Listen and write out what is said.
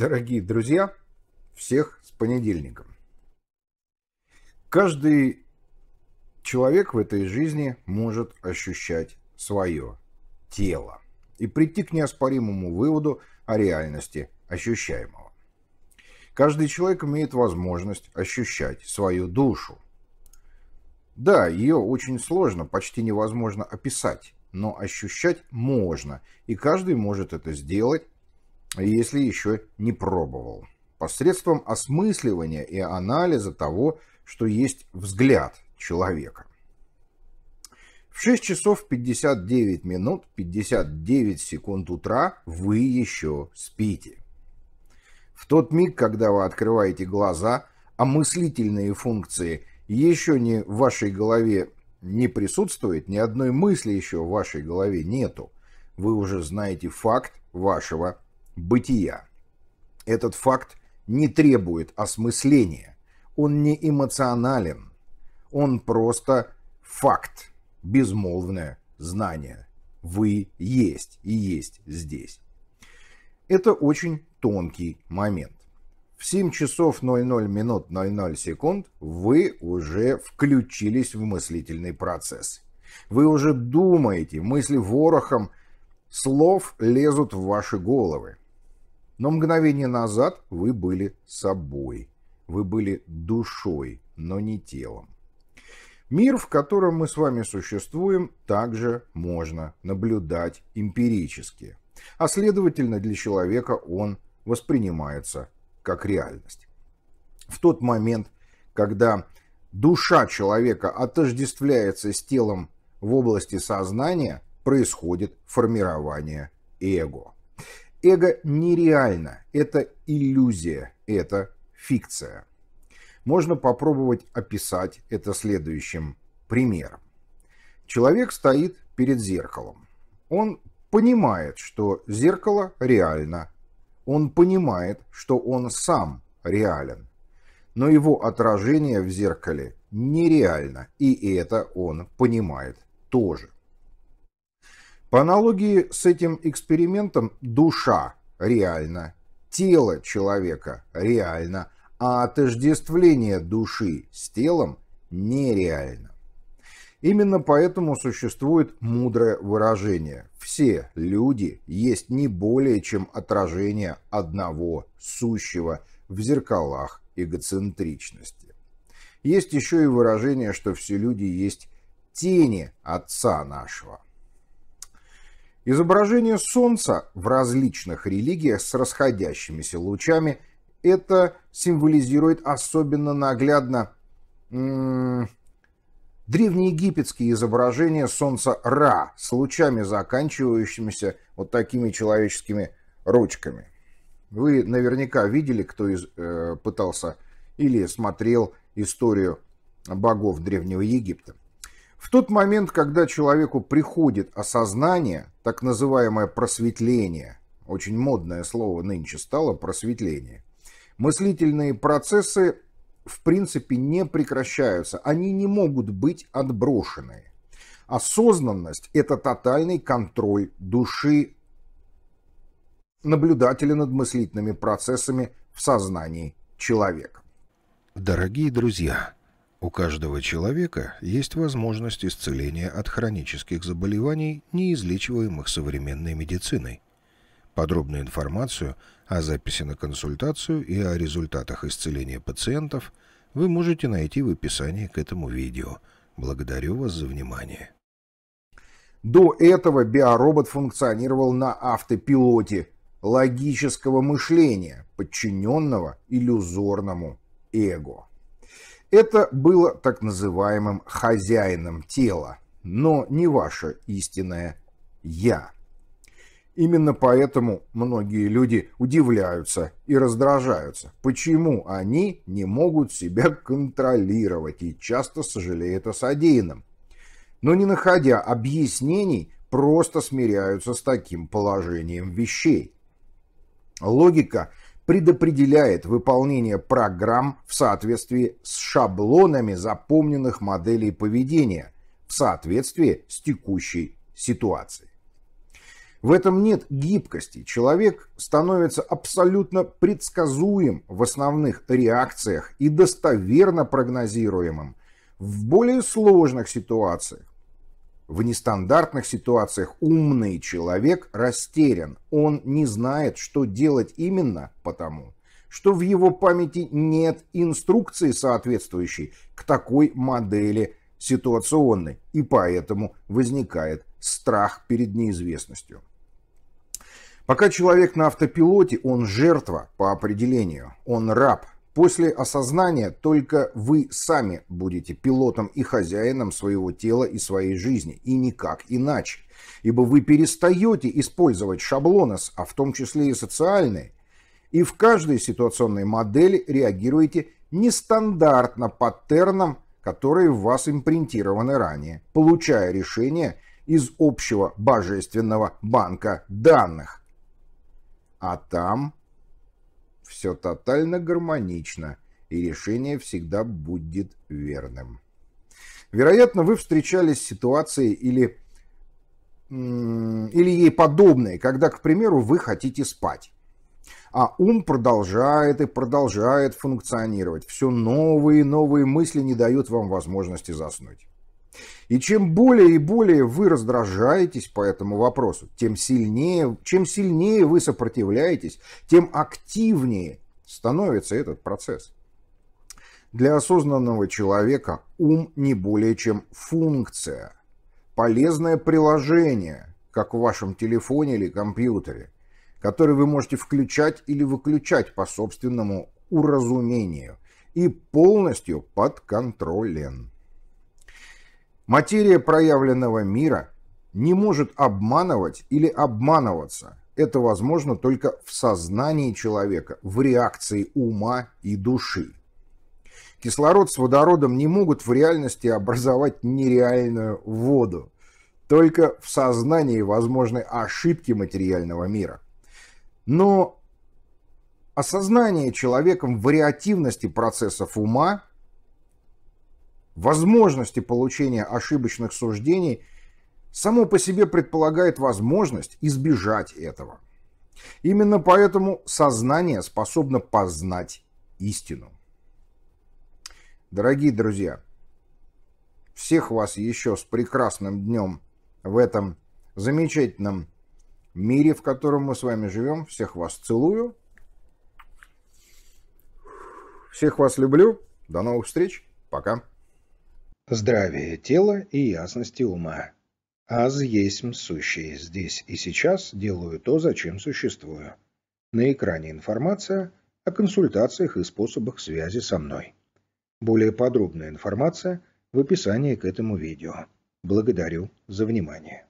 Дорогие друзья, всех с понедельником. Каждый человек в этой жизни может ощущать свое тело и прийти к неоспоримому выводу о реальности ощущаемого. Каждый человек имеет возможность ощущать свою душу. Да, ее очень сложно, почти невозможно описать, но ощущать можно, и каждый может это сделать если еще не пробовал. Посредством осмысливания и анализа того, что есть взгляд человека. В 6 часов 59 минут 59 секунд утра вы еще спите. В тот миг, когда вы открываете глаза, а мыслительные функции еще не в вашей голове не присутствуют, ни одной мысли еще в вашей голове нету, вы уже знаете факт вашего бытия. Этот факт не требует осмысления, он не эмоционален, он просто факт, безмолвное знание. Вы есть и есть здесь. Это очень тонкий момент. В 7 часов 00 минут 00 секунд вы уже включились в мыслительный процесс. Вы уже думаете, мысли ворохом слов лезут в ваши головы. Но мгновение назад вы были собой. Вы были душой, но не телом. Мир, в котором мы с вами существуем, также можно наблюдать эмпирически. А следовательно, для человека он воспринимается как реальность. В тот момент, когда душа человека отождествляется с телом в области сознания, происходит формирование эго. Эго нереально, это иллюзия, это фикция. Можно попробовать описать это следующим примером. Человек стоит перед зеркалом. Он понимает, что зеркало реально. Он понимает, что он сам реален. Но его отражение в зеркале нереально, и это он понимает тоже. По аналогии с этим экспериментом душа реально, тело человека реально, а отождествление души с телом нереально. Именно поэтому существует мудрое выражение «все люди есть не более чем отражение одного сущего в зеркалах эгоцентричности». Есть еще и выражение, что все люди есть тени Отца нашего – Изображение Солнца в различных религиях с расходящимися лучами это символизирует особенно наглядно древнеегипетские изображения Солнца Ра с лучами, заканчивающимися вот такими человеческими ручками. Вы наверняка видели, кто из, э, пытался или смотрел историю богов Древнего Египта. В тот момент, когда человеку приходит осознание, так называемое просветление. Очень модное слово нынче стало просветление. Мыслительные процессы в принципе не прекращаются, они не могут быть отброшены. Осознанность – это тотальный контроль души наблюдателя над мыслительными процессами в сознании человека. Дорогие друзья! У каждого человека есть возможность исцеления от хронических заболеваний, неизлечиваемых современной медициной. Подробную информацию о записи на консультацию и о результатах исцеления пациентов вы можете найти в описании к этому видео. Благодарю вас за внимание. До этого биоробот функционировал на автопилоте логического мышления, подчиненного иллюзорному эго. Это было так называемым «хозяином тела», но не ваше истинное «я». Именно поэтому многие люди удивляются и раздражаются, почему они не могут себя контролировать и часто сожалеют о содеянном. Но не находя объяснений, просто смиряются с таким положением вещей. Логика – предопределяет выполнение программ в соответствии с шаблонами запомненных моделей поведения, в соответствии с текущей ситуацией. В этом нет гибкости. Человек становится абсолютно предсказуем в основных реакциях и достоверно прогнозируемым в более сложных ситуациях, в нестандартных ситуациях умный человек растерян. Он не знает, что делать именно потому, что в его памяти нет инструкции соответствующей к такой модели ситуационной, и поэтому возникает страх перед неизвестностью. Пока человек на автопилоте, он жертва по определению, он раб – После осознания только вы сами будете пилотом и хозяином своего тела и своей жизни, и никак иначе. Ибо вы перестаете использовать шаблоны, а в том числе и социальные, и в каждой ситуационной модели реагируете нестандартно паттернам, которые в вас импринтированы ранее, получая решение из общего божественного банка данных. А там все тотально гармонично, и решение всегда будет верным. Вероятно, вы встречались с ситуацией или, или ей подобной, когда, к примеру, вы хотите спать. А ум продолжает и продолжает функционировать. Все новые и новые мысли не дают вам возможности заснуть. И чем более и более вы раздражаетесь по этому вопросу, тем сильнее, чем сильнее вы сопротивляетесь, тем активнее становится этот процесс. Для осознанного человека ум не более чем функция, полезное приложение, как в вашем телефоне или компьютере, который вы можете включать или выключать по собственному уразумению и полностью подконтролен. Материя проявленного мира не может обманывать или обманываться. Это возможно только в сознании человека, в реакции ума и души. Кислород с водородом не могут в реальности образовать нереальную воду. Только в сознании возможны ошибки материального мира. Но осознание человеком вариативности процессов ума возможности получения ошибочных суждений само по себе предполагает возможность избежать этого. Именно поэтому сознание способно познать истину. Дорогие друзья, всех вас еще с прекрасным днем в этом замечательном мире, в котором мы с вами живем. Всех вас целую. Всех вас люблю. До новых встреч. Пока здравия тела и ясности ума. Аз есмь сущий, здесь и сейчас делаю то, зачем существую. На экране информация о консультациях и способах связи со мной. Более подробная информация в описании к этому видео. Благодарю за внимание.